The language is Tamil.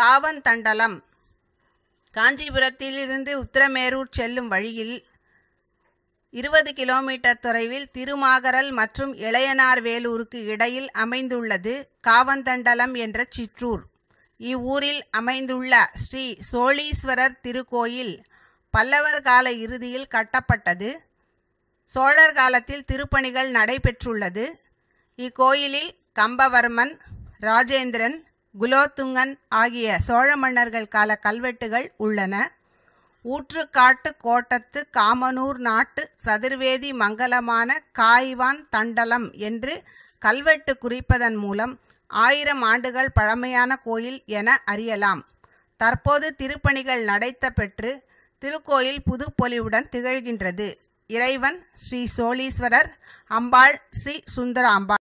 காவந்தண்டலம் காஞ்சிபுரத்திலிருந்து உத்தரமேரூர் செல்லும் வழியில் இருபது கிலோமீட்டர் தொலைவில் திருமாகரல் மற்றும் இளையனார் வேலூருக்கு இடையில் அமைந்துள்ளது காவந்தண்டலம் என்ற சிற்றூர் இவ்வூரில் அமைந்துள்ள ஸ்ரீ சோழீஸ்வரர் திருக்கோயில் பல்லவர் கால இறுதியில் கட்டப்பட்டது சோழர் காலத்தில் திருப்பணிகள் நடைபெற்றுள்ளது இக்கோயிலில் கம்பவர்மன் ராஜேந்திரன் குலோத்துங்கன் ஆகிய சோழ மன்னர்கள் கால கல்வெட்டுகள் உள்ளன ஊற்றுக்காட்டு கோட்டத்து காமனூர் நாட்டு சதுர்வேதி மங்கலமான காய்வான் தண்டலம் என்று கல்வெட்டு குறிப்பதன் மூலம் ஆயிரம் ஆண்டுகள் பழமையான கோயில் என அறியலாம் தற்போது திருப்பணிகள் நடைத்த பெற்று திருக்கோயில் புதுப்பொலிவுடன் திகழ்கின்றது இறைவன் ஸ்ரீ சோழீஸ்வரர் அம்பாள் ஸ்ரீ சுந்தர அம்பாள்